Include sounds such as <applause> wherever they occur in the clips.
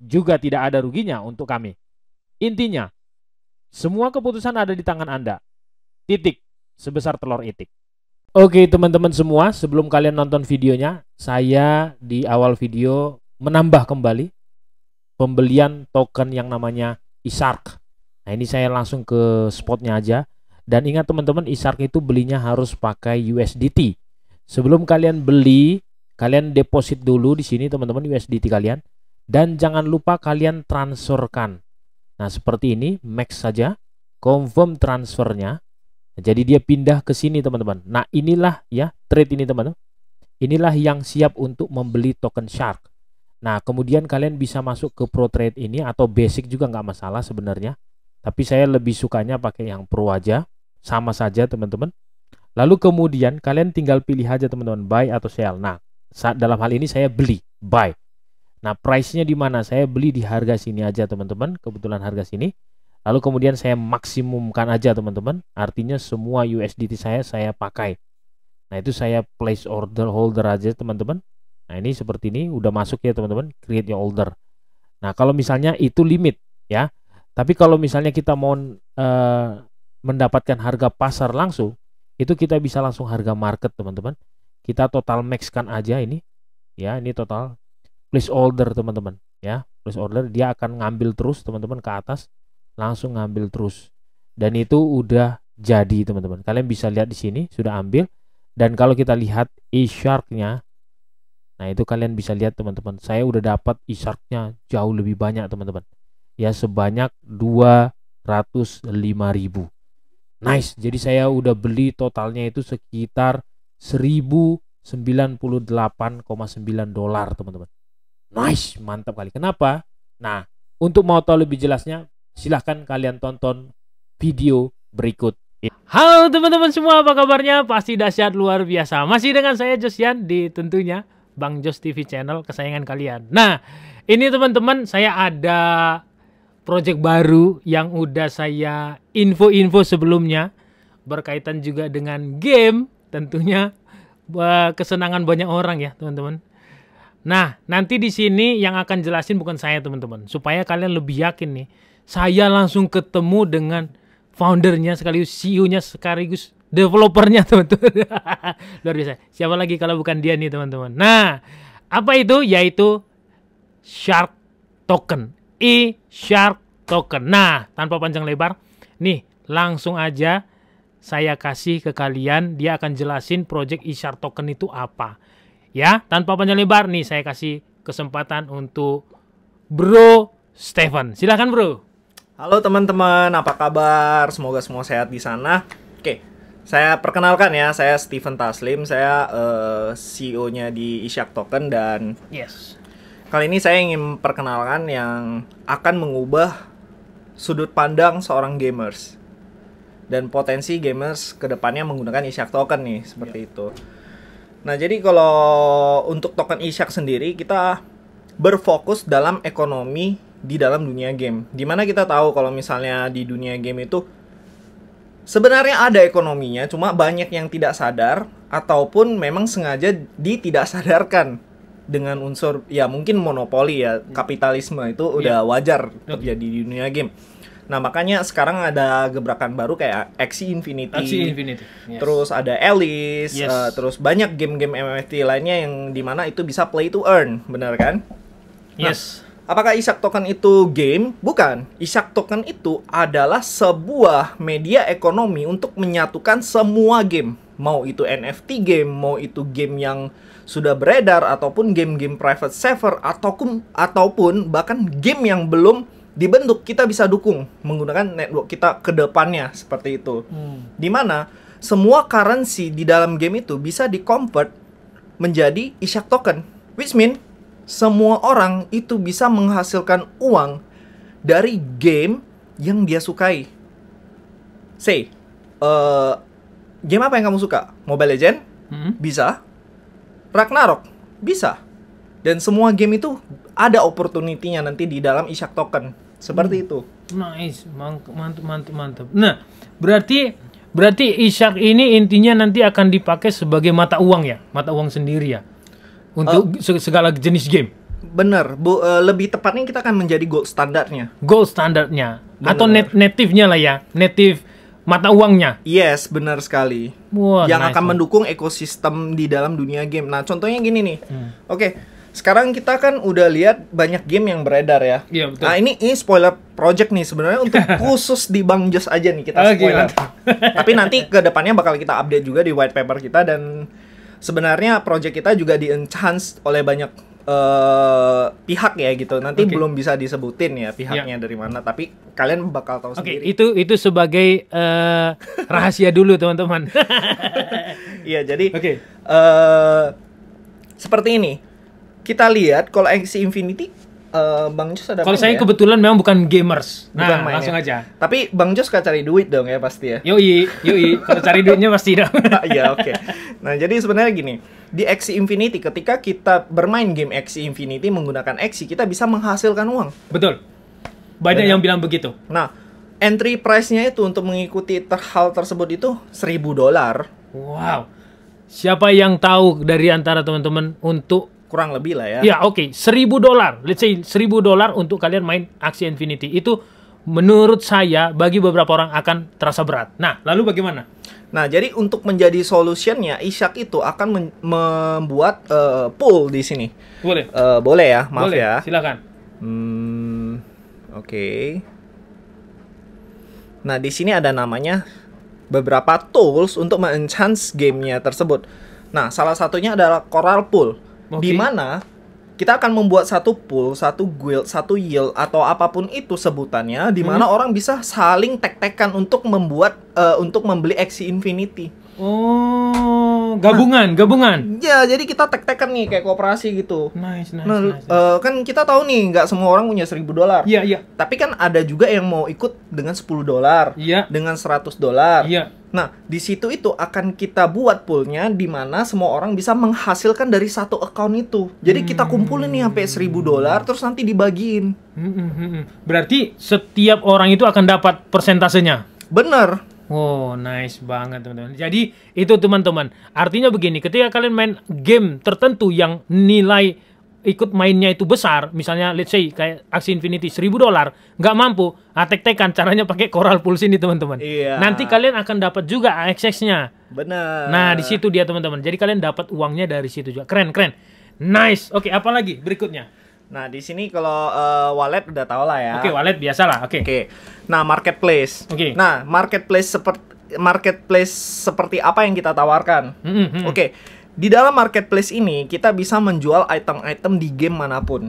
juga tidak ada ruginya untuk kami. Intinya, semua keputusan ada di tangan Anda. Titik, sebesar telur itik. Oke teman-teman semua, sebelum kalian nonton videonya, saya di awal video menambah kembali pembelian token yang namanya isark Nah ini saya langsung ke spotnya aja. Dan ingat teman-teman, isark itu belinya harus pakai USDT. Sebelum kalian beli, kalian deposit dulu di sini teman-teman USDT kalian dan jangan lupa kalian transferkan. Nah, seperti ini, max saja, confirm transfernya. jadi dia pindah ke sini, teman-teman. Nah, inilah ya trade ini, teman-teman. Inilah yang siap untuk membeli token Shark. Nah, kemudian kalian bisa masuk ke Pro Trade ini atau basic juga nggak masalah sebenarnya. Tapi saya lebih sukanya pakai yang pro aja. Sama saja, teman-teman. Lalu kemudian kalian tinggal pilih aja teman-teman buy atau sell. Nah, saat dalam hal ini saya beli, buy. Nah, price-nya di mana? Saya beli di harga sini aja, teman-teman. Kebetulan harga sini. Lalu kemudian saya maksimumkan aja, teman-teman. Artinya semua USDT saya saya pakai. Nah, itu saya place order holder aja, teman-teman. Nah, ini seperti ini udah masuk ya, teman-teman. Create your order. Nah, kalau misalnya itu limit ya. Tapi kalau misalnya kita mau e, mendapatkan harga pasar langsung, itu kita bisa langsung harga market, teman-teman. Kita total max aja ini. Ya, ini total place order teman-teman ya place order dia akan ngambil terus teman-teman ke atas langsung ngambil terus dan itu udah jadi teman-teman kalian bisa lihat di sini sudah ambil dan kalau kita lihat e sharknya nah itu kalian bisa lihat teman-teman saya udah dapat e sharknya jauh lebih banyak teman-teman ya sebanyak 205.000 nice jadi saya udah beli totalnya itu sekitar 1098,9 dolar teman-teman nice mantap kali kenapa nah untuk mau tahu lebih jelasnya silahkan kalian tonton video berikut Halo teman-teman semua apa kabarnya pasti dahsyat luar biasa masih dengan saya Josian di tentunya Bang Jos TV channel kesayangan kalian nah ini teman-teman saya ada project baru yang udah saya info-info sebelumnya berkaitan juga dengan game tentunya eh, kesenangan banyak orang ya teman-teman Nah, nanti di sini yang akan jelasin bukan saya teman-teman, supaya kalian lebih yakin nih. Saya langsung ketemu dengan foundernya sekaligus CEO-nya sekaligus developernya <laughs> teman-teman. Luar biasa. Siapa lagi kalau bukan dia nih teman-teman. Nah, apa itu? Yaitu Shark Token. E Shark Token. Nah, tanpa panjang lebar, nih langsung aja saya kasih ke kalian. Dia akan jelasin project e Shark Token itu apa Ya, tanpa panjang lebar nih saya kasih kesempatan untuk Bro Stefan. Silahkan Bro. Halo teman-teman, apa kabar? Semoga semua sehat di sana. Oke, saya perkenalkan ya, saya Steven Taslim, saya uh, eh, CEO-nya di Isyak Token dan yes. Kali ini saya ingin perkenalkan yang akan mengubah sudut pandang seorang gamers dan potensi gamers kedepannya menggunakan Isyak Token nih seperti yeah. itu. Nah, jadi kalau untuk token Ishak sendiri kita berfokus dalam ekonomi di dalam dunia game. Dimana kita tahu kalau misalnya di dunia game itu sebenarnya ada ekonominya, cuma banyak yang tidak sadar ataupun memang sengaja ditidak sadarkan dengan unsur ya mungkin monopoli ya kapitalisme itu udah iya. wajar terjadi di dunia game. Nah makanya sekarang ada gebrakan baru kayak Axie Infinity, Axie Infinity. Yes. terus ada Alice, yes. uh, terus banyak game-game MMFT lainnya yang dimana itu bisa play to earn, benar kan? Nah, yes. Apakah Isak Token itu game? Bukan. Isak Token itu adalah sebuah media ekonomi untuk menyatukan semua game. Mau itu NFT game, mau itu game yang sudah beredar, ataupun game-game private server, ataupun, ataupun bahkan game yang belum dibentuk kita bisa dukung menggunakan network kita ke depannya seperti itu. Hmm. Dimana semua currency di dalam game itu bisa di convert menjadi Ishak token, which mean semua orang itu bisa menghasilkan uang dari game yang dia sukai. Say, uh, game apa yang kamu suka? Mobile Legend? Hmm? Bisa. Ragnarok? Bisa. Dan semua game itu ada opportunity-nya nanti di dalam Ishak token seperti hmm. itu. Nice, mantap, mantap, mantap. Nah, berarti berarti isyak ini intinya nanti akan dipakai sebagai mata uang ya, mata uang sendiri ya, untuk uh, segala jenis game. Bener, bu, uh, lebih tepatnya kita akan menjadi gold standarnya. Gold standarnya bener. atau net native-nya lah ya, native mata uangnya. Yes, benar sekali. Wow, yang nice akan one. mendukung ekosistem di dalam dunia game. Nah, contohnya gini nih. Hmm. Oke. Okay sekarang kita kan udah lihat banyak game yang beredar ya. Iya betul. Nah ini ini spoiler project nih sebenarnya untuk <laughs> khusus di Bang Jos aja nih kita spoiler. Okay, <laughs> Tapi nanti ke depannya bakal kita update juga di white paper kita dan sebenarnya project kita juga di enhance oleh banyak uh, pihak ya gitu. Nanti okay. belum bisa disebutin ya pihaknya yeah. dari mana, tapi kalian bakal tahu okay, sendiri. itu itu sebagai uh, rahasia dulu teman-teman. <laughs> Iya, -teman. jadi okay. uh, eh, seperti ini kita lihat kalau X Infinity uh, Bang Jos ada Kalau saya ya? kebetulan memang bukan gamers. Nah, bukan langsung aja. Tapi Bang Jos gak cari duit dong ya pasti ya. Yoi, yoi. <laughs> Kalau cari duitnya pasti dong. <laughs> Ah, iya, oke. Okay. Nah, jadi sebenarnya gini, di X Infinity ketika kita bermain game X Infinity menggunakan X, kita bisa menghasilkan uang. Betul. Banyak Benar. yang bilang begitu. Nah, entry price-nya itu untuk mengikuti ter hal tersebut itu seribu dolar. Wow. Siapa yang tahu dari antara teman-teman untuk kurang lebih lah ya. Ya oke, okay. 1000 dolar. Let's say seribu dolar untuk kalian main aksi Infinity. Itu menurut saya bagi beberapa orang akan terasa berat. Nah, lalu bagaimana? Nah, jadi untuk menjadi solusinya Ishak itu akan membuat uh, pool di sini. Boleh. Uh, boleh ya, maaf boleh. ya. Silakan. Hmm, oke. Okay. Nah, di sini ada namanya beberapa tools untuk game gamenya tersebut. Nah, salah satunya adalah Coral Pool okay. di mana kita akan membuat satu pool, satu guild, satu yield atau apapun itu sebutannya di mana hmm. orang bisa saling tek-tekan untuk membuat uh, untuk membeli XC Infinity. Oh, nah. gabungan, nah, gabungan. Ya, jadi kita tek-tekan nih kayak kooperasi gitu. Nice, nice, nah, nice, Uh, kan kita tahu nih nggak semua orang punya seribu dolar. Iya, iya. Tapi kan ada juga yang mau ikut dengan 10 dolar, iya. dengan 100 dolar. Iya Nah, di situ itu akan kita buat poolnya di mana semua orang bisa menghasilkan dari satu account itu. Jadi kita hmm. kumpulin nih sampai seribu dolar terus nanti dibagiin. Hmm, hmm, Berarti setiap orang itu akan dapat persentasenya. Bener. Oh, nice banget teman-teman. Jadi itu teman-teman, artinya begini, ketika kalian main game tertentu yang nilai ikut mainnya itu besar, misalnya let's say kayak aksi Infinity 1000 dolar, nggak mampu, atek ah, tekan caranya pakai Coral Pulse ini teman-teman. Iya. Nanti kalian akan dapat juga aksesnya. nya Benar. Nah, di situ dia teman-teman. Jadi kalian dapat uangnya dari situ juga. Keren, keren. Nice. Oke, apa lagi berikutnya? Nah, di sini kalau uh, wallet udah tau lah ya. Oke, okay, wallet biasa lah. Oke. Okay. Oke. Okay. Nah, marketplace. Oke. Okay. Nah, marketplace seperti marketplace seperti apa yang kita tawarkan? Mm -hmm. Oke. Okay di dalam marketplace ini kita bisa menjual item-item di game manapun.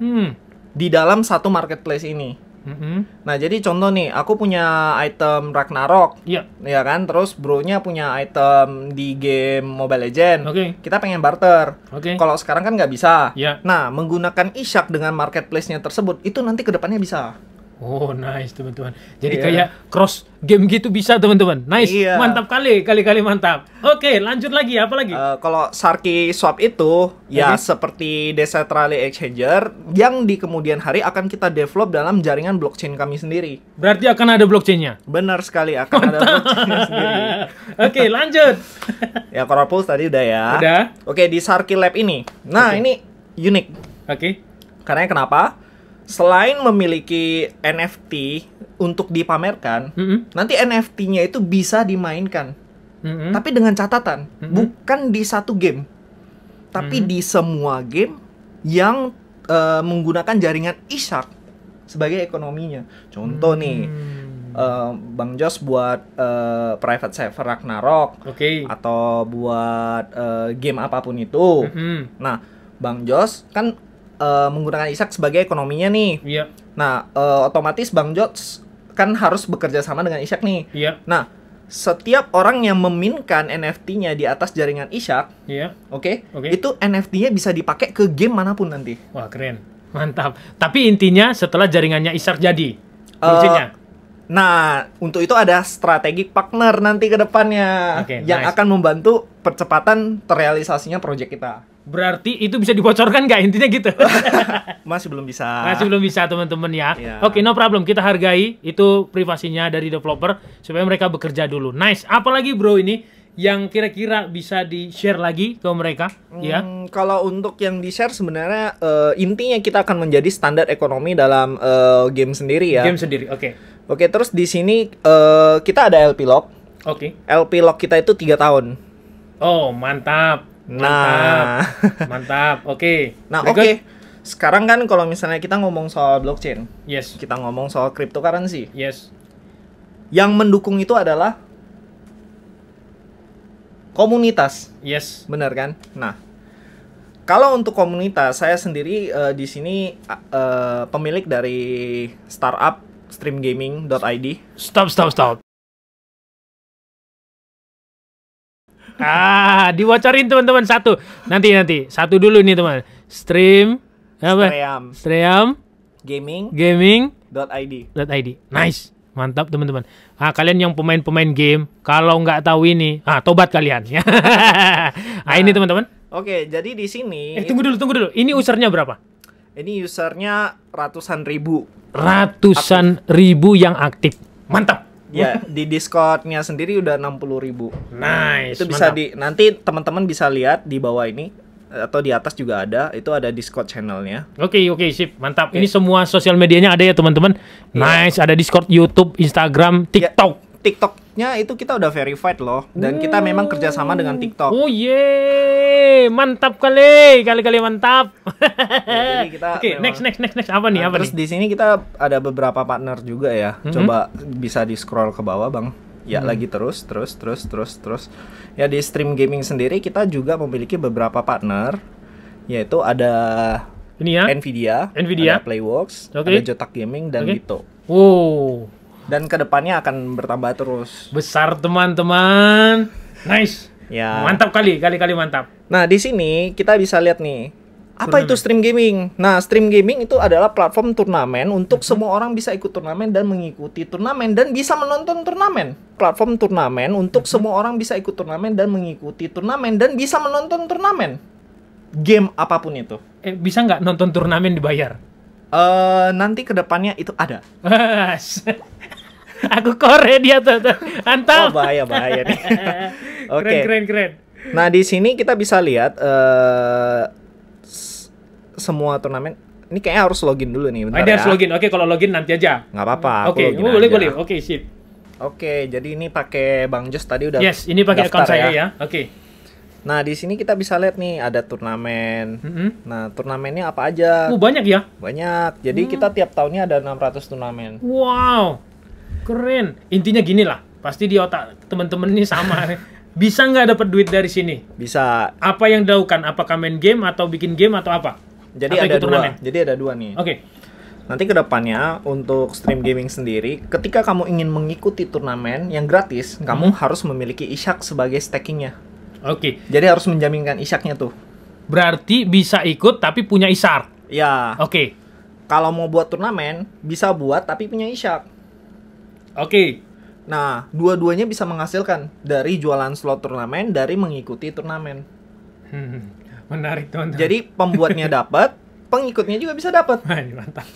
Hmm. Di dalam satu marketplace ini. Mm-hmm. Nah jadi contoh nih, aku punya item Ragnarok, iya, yeah. ya kan. Terus bronya punya item di game Mobile Legend. Oke. Okay. Kita pengen barter. Oke. Okay. Kalau sekarang kan nggak bisa. Yeah. Nah menggunakan Ishak dengan marketplace-nya tersebut itu nanti kedepannya bisa. Oh nice teman-teman. Jadi yeah. kayak cross game gitu bisa teman-teman. Nice, yeah. mantap kali, kali-kali mantap. Oke, okay, lanjut lagi, apa lagi? Uh, kalau Sarki Swap itu okay. ya seperti Decentralized Exchanger yang di kemudian hari akan kita develop dalam jaringan blockchain kami sendiri. Berarti akan ada blockchainnya? Benar sekali, akan mantap. ada blockchainnya sendiri. <laughs> Oke, okay, lanjut. <laughs> ya Corpus tadi udah ya. Udah. Oke okay, di Sarki Lab ini. Nah okay. ini unik. Oke. Okay. Karena kenapa? selain memiliki NFT untuk dipamerkan, mm -hmm. nanti NFT-nya itu bisa dimainkan. Mm -hmm. Tapi dengan catatan, mm -hmm. bukan di satu game. Tapi mm -hmm. di semua game yang uh, menggunakan jaringan Ishak sebagai ekonominya. Contoh mm -hmm. nih, eh, Uh, Bang Jos buat uh, Private Server Ragnarok, okay. atau buat uh, game apapun itu. Mm -hmm. Nah, Bang Jos kan uh, menggunakan Ishak sebagai ekonominya nih. Iya. Nah, uh, otomatis Bang Jots kan harus bekerja sama dengan Ishak nih. Iya. Nah, setiap orang yang meminkan NFT-nya di atas jaringan Ishak, iya. Oke. Okay, okay. Itu NFT-nya bisa dipakai ke game manapun nanti. Wah, keren. Mantap. Tapi intinya setelah jaringannya Ishak jadi. Uh, Nah, untuk itu ada strategi partner nanti ke depannya okay, yang nice. akan membantu percepatan terrealisasinya proyek kita. Berarti itu bisa dibocorkan gak intinya gitu? <laughs> Masih belum bisa. Masih belum bisa teman-teman ya. Yeah. Oke, okay, no problem. Kita hargai itu privasinya dari developer supaya mereka bekerja dulu. Nice. Apalagi bro ini yang kira-kira bisa di share lagi ke mereka hmm, ya? Kalau untuk yang di share sebenarnya uh, intinya kita akan menjadi standar ekonomi dalam uh, game sendiri ya. Game sendiri. Oke. Okay. Oke, okay, terus di sini uh, kita ada LP lock Oke. Okay. LP lock kita itu tiga tahun. Oh mantap. Nah, <laughs> mantap. Oke. Okay. Nah, oke. Okay. Sekarang kan kalau misalnya kita ngomong soal blockchain, yes. Kita ngomong soal cryptocurrency, yes. Yang mendukung itu adalah komunitas, yes. Bener kan? Nah, kalau untuk komunitas, saya sendiri uh, di sini uh, pemilik dari startup streamgaming.id. Stop, stop, stop. ah, diwocorin teman-teman satu. Nanti nanti satu dulu nih teman. Stream apa? Stream. Stream. Gaming. Gaming. dot .id. Dot .id. Nice. Mantap teman-teman. Ah kalian yang pemain-pemain game, kalau nggak tahu ini, ah tobat kalian. nah, <laughs> ah ini teman-teman. Oke, jadi di sini. Eh, tunggu dulu, tunggu dulu. Ini usernya berapa? Ini usernya ratusan ribu. Ratusan aktif. ribu yang aktif. Mantap ya <laughs> di Discordnya sendiri udah 60 ribu. Nice. Itu bisa mantap. di nanti teman-teman bisa lihat di bawah ini atau di atas juga ada itu ada Discord channelnya. Oke okay, oke okay, sip mantap. Okay. Ini semua sosial medianya ada ya teman-teman. Yeah. Nice ada Discord, YouTube, Instagram, ya. TikTok. Yeah TikToknya itu kita udah verified loh dan kita memang kerjasama dengan TikTok. Oh ye, mantap kali, kali-kali mantap. Ya, jadi kita <laughs> Oke, next next next next apa nih? Nah, apa terus di sini kita ada beberapa partner juga ya. Mhm. Coba bisa di scroll ke bawah, Bang. Ya mhm. lagi terus terus terus terus terus. Ya di stream gaming sendiri kita juga memiliki beberapa partner yaitu ada ini ya Nvidia, Nvidia, Playworks, okay. ada Jotak Gaming dan okay. Wow dan kedepannya akan bertambah terus. Besar teman-teman. Nice. Ya. Mantap kali, kali-kali mantap. Nah di sini kita bisa lihat nih apa turnamen. itu stream gaming? Nah, stream gaming itu adalah platform turnamen untuk mhm. semua orang bisa ikut turnamen dan mengikuti turnamen dan bisa menonton turnamen. Platform turnamen untuk mhm. semua orang bisa ikut turnamen dan mengikuti turnamen dan bisa menonton turnamen. Game apapun itu. Eh, bisa nggak nonton turnamen dibayar? Eh, uh, nanti kedepannya itu ada. <laughs> <laughs> aku kore dia tuh, tuh. Antam. Oh, bahaya bahaya nih. <laughs> Oke. Okay. Keren keren keren. Nah, di sini kita bisa lihat uh, semua turnamen ini kayaknya harus login dulu nih bentar. ya. harus login. Oke, okay, kalau login nanti aja. nggak apa-apa. Oke, okay. Oh, boleh aja. boleh. Oke, okay, sip. Oke, okay, jadi ini pakai Bang Jos tadi udah Yes, ini pakai account ya. saya ya. ya. Oke. Okay. Nah, di sini kita bisa lihat nih ada turnamen. Mm -hmm. Nah, turnamennya apa aja? Uh, banyak ya? Banyak. Jadi hmm. kita tiap tahunnya ada 600 turnamen. Wow. Keren. Intinya gini lah, pasti di otak temen-temen ini sama. <laughs> Bisa nggak dapat duit dari sini? Bisa. Apa yang dilakukan? Apakah main game atau bikin game atau apa? Jadi atau ada dua. Turnamen? Jadi ada dua nih. Oke. Okay. Nanti kedepannya untuk stream gaming sendiri, ketika kamu ingin mengikuti turnamen yang gratis, hmm. kamu harus memiliki ishak sebagai stakingnya. Oke. Okay. Jadi harus menjaminkan ishaknya tuh. Berarti bisa ikut tapi punya isar Ya. Oke. Okay. Kalau mau buat turnamen, bisa buat tapi punya ishak. Oke. Okay. Nah, dua-duanya bisa menghasilkan dari jualan slot turnamen dari mengikuti turnamen. Hmm, <laughs> menarik tuan. Jadi pembuatnya <laughs> dapat, pengikutnya juga bisa dapat. Nah, ini mantap.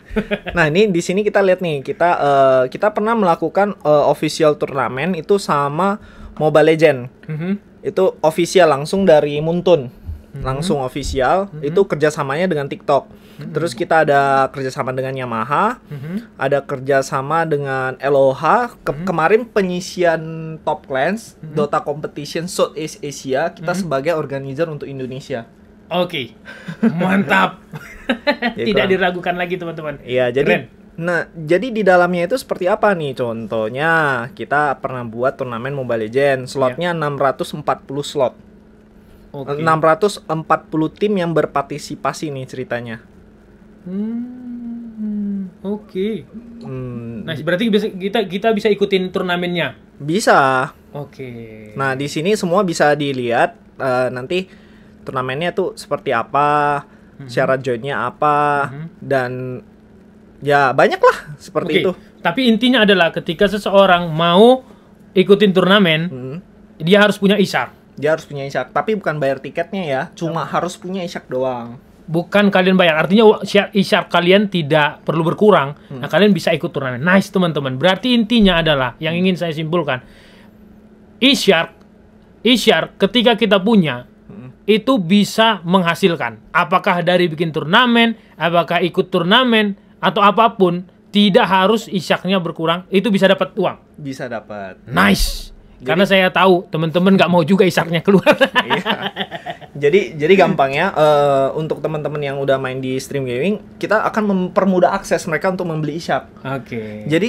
<laughs> nah, ini di sini kita lihat nih, kita uh, kita pernah melakukan uh, official turnamen itu sama Mobile Legend. Mm -hmm. Itu official langsung dari Muntun. Mm -hmm. Langsung official, mm -hmm. itu kerjasamanya dengan TikTok hmm Terus kita ada kerjasama dengan Yamaha, mm-hmm. ada kerjasama dengan LOH. Ke- mm-hmm. Kemarin penyisian Top Clans mm-hmm. Dota Competition Southeast Asia kita mm-hmm. sebagai organizer untuk Indonesia. Oke, okay. mantap. <laughs> <laughs> Ya, Tidak diragukan lagi teman-teman. Iya, jadi Keren. Nah, jadi di dalamnya itu seperti apa nih? Contohnya, kita pernah buat turnamen Mobile Legends, iya. slotnya yeah. 640 slot. Okay. 640 tim yang berpartisipasi nih ceritanya. Hmm, oke. Okay. Hmm. Nah, berarti bisa kita kita bisa ikutin turnamennya. Bisa. Oke. Okay. Nah, di sini semua bisa dilihat uh, nanti turnamennya tuh seperti apa, hmm syarat joinnya apa hmm dan ya banyak lah seperti okay. itu. Tapi intinya adalah ketika seseorang mau ikutin turnamen, hmm dia harus punya isak. Dia harus punya isak. tapi bukan bayar tiketnya ya, cuma oh. harus punya isak doang bukan kalian bayar artinya isyarat kalian tidak perlu berkurang hmm. nah kalian bisa ikut turnamen nice teman-teman berarti intinya adalah yang ingin saya simpulkan isyarat isyarat ketika kita punya hmm. itu bisa menghasilkan apakah dari bikin turnamen apakah ikut turnamen atau apapun tidak harus isyaknya berkurang itu bisa dapat uang bisa dapat nice jadi, Karena saya tahu teman-teman nggak mau juga isaknya keluar. iya. Jadi jadi gampangnya uh, untuk teman-teman yang udah main di stream gaming, kita akan mempermudah akses mereka untuk membeli isak. Oke. Okay. Jadi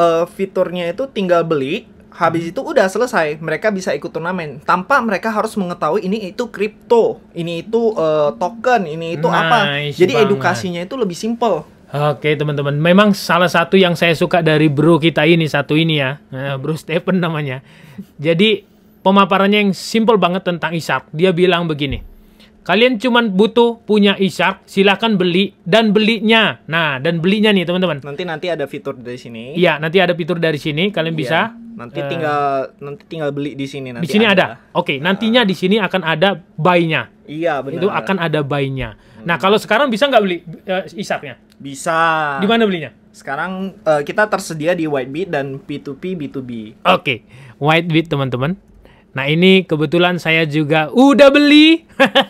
uh, fiturnya itu tinggal beli, habis hmm. itu udah selesai, mereka bisa ikut turnamen tanpa mereka harus mengetahui ini itu kripto, ini itu uh, token, ini itu nice apa. Jadi banget. edukasinya itu lebih simple Oke teman-teman, memang salah satu yang saya suka dari bro kita ini satu ini ya, eh, bro Stephen namanya. Jadi pemaparannya yang simple banget tentang Ishak. Dia bilang begini, kalian cuma butuh punya Ishak, silahkan beli dan belinya. Nah dan belinya nih teman-teman. Nanti nanti ada fitur dari sini. Iya, nanti ada fitur dari sini. Kalian iya. bisa. Ya, nanti uh, tinggal nanti tinggal beli di sini. Nanti di sini ada. ada. Oke, okay, nah. nantinya di sini akan ada buy-nya. Iya benar. Itu akan ada buy-nya. Nah hmm. kalau sekarang bisa nggak beli uh, eh, isapnya? Bisa. Di mana belinya? Sekarang uh, kita tersedia di Whitebit dan P2P B2B. Oke, okay. Whitebit teman-teman. Nah ini kebetulan saya juga udah beli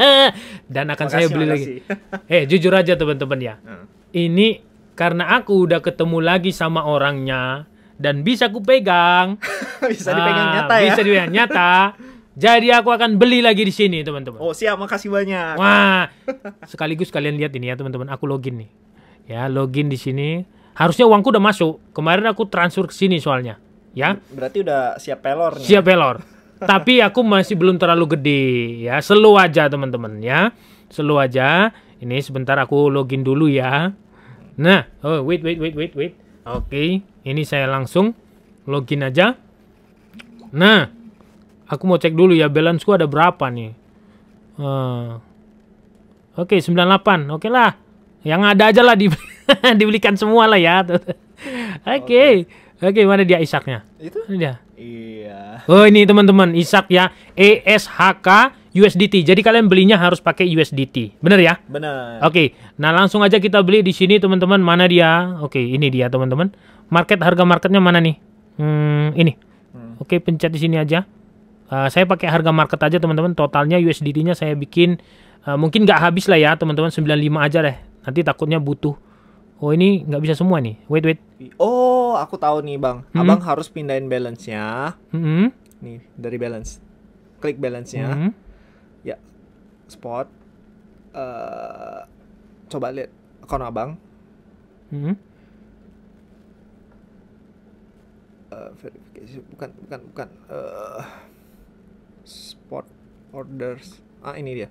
<laughs> dan akan makasih, saya beli makasih. lagi. <laughs> Eh hey, jujur aja teman-teman ya, hmm. ini karena aku udah ketemu lagi sama orangnya dan bisa ku pegang. <laughs> bisa nah, dipegang ah, nyata ya. Bisa dipegang nyata. Jadi aku akan beli lagi di sini teman-teman. Oh siap, makasih banyak. Wah, sekaligus kalian lihat ini ya teman-teman, aku login nih. Ya, login di sini. Harusnya uangku udah masuk. Kemarin aku transfer ke sini soalnya. Ya. Berarti udah siap pelor. Siap pelor. Tapi aku masih belum terlalu gede. Ya, selu aja teman-teman ya. selu aja. Ini sebentar aku login dulu ya. Nah, oh wait wait wait wait wait. Oke, okay. ini saya langsung login aja. Nah, aku mau cek dulu ya balanceku ada berapa nih. Uh, Oke, okay, 98. Oke okay lah. Yang ada aja lah dibeli, <laughs> dibelikan semua lah ya. Oke. Oke, okay. okay, mana dia Isaknya? Itu ini dia. Iya. Oh, ini teman-teman, Isak ya ESHK USDT. Jadi kalian belinya harus pakai USDT. Bener ya? Bener. Oke. Okay. Nah, langsung aja kita beli di sini teman-teman. Mana dia? Oke, okay, ini dia teman-teman. Market harga marketnya mana nih? Hmm, ini. Hmm. Oke, okay, pencet di sini aja. Uh, saya pakai harga market aja teman-teman. Totalnya USDT-nya saya bikin uh, mungkin nggak habis lah ya teman-teman 95 aja deh nanti takutnya butuh oh ini nggak bisa semua nih wait wait oh aku tahu nih bang hmm. abang harus pindahin balance nya hmm. nih dari balance klik balance nya hmm. ya spot uh, coba lihat akun abang hmm. uh, verifikasi bukan bukan bukan uh, spot orders ah ini dia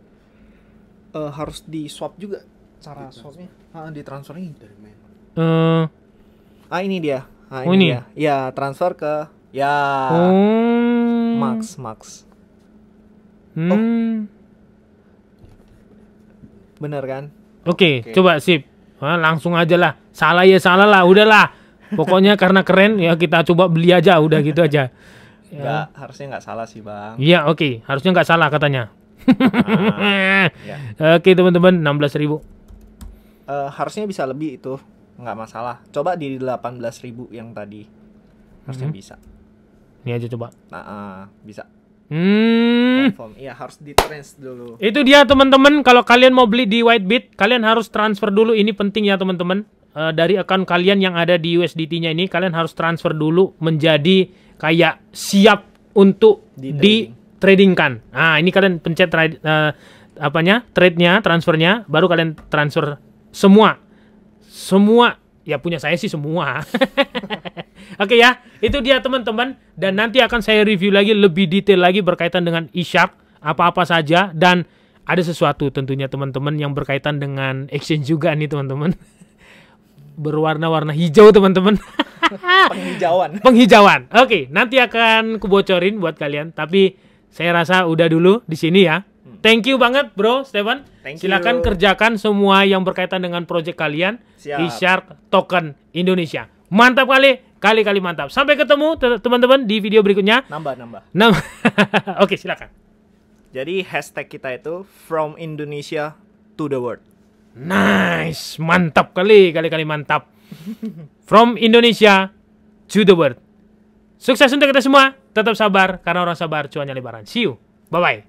uh, harus di swap juga cara source ah, di transfernya dari mana uh, eh. ah ini dia ah, oh, ini, oh, ini dia ya transfer ke ya oh. Max Max hmm. oh. bener kan oke okay, okay. coba sip Hah, langsung aja lah salah ya salah lah udahlah pokoknya karena keren ya kita coba beli aja udah gitu aja ya. Nggak, harusnya nggak salah sih bang iya oke okay. harusnya nggak salah katanya Ah, ya. <laughs> oke okay, teman-teman 16 ribu uh, harusnya bisa lebih itu nggak masalah coba di 18.000 yang tadi harusnya -hmm. bisa ini aja coba nah uh, bisa Hmm. Iya harus dulu. Itu dia teman-teman. Kalau kalian mau beli di Whitebit, kalian harus transfer dulu. Ini penting ya teman-teman. Uh, dari account kalian yang ada di USDT-nya ini, kalian harus transfer dulu menjadi kayak siap untuk di trading. kan. Nah ini kalian pencet trade, uh, apanya trade-nya, transfernya, baru kalian transfer semua semua ya punya saya sih semua. <laughs> Oke okay, ya, itu dia teman-teman dan nanti akan saya review lagi lebih detail lagi berkaitan dengan e apa-apa saja dan ada sesuatu tentunya teman-teman yang berkaitan dengan exchange juga nih teman-teman. <laughs> Berwarna-warna hijau teman-teman. <laughs> Penghijauan. Penghijauan. Oke, okay, nanti akan kubocorin buat kalian tapi saya rasa udah dulu di sini ya. Thank you banget bro Steven. Thank Silakan you. kerjakan semua yang berkaitan dengan project kalian Siap. di Shark Token Indonesia. Mantap kali, kali-kali mantap. Sampai ketemu teman-teman di video berikutnya. Nambah, nambah. Nambah. <laughs> Oke, silakan. Jadi hashtag kita itu from Indonesia to the world. Nice, mantap kali, kali-kali mantap. From Indonesia to the world. Sukses untuk kita semua. Tetap sabar karena orang sabar cuannya lebaran. See you. Bye bye.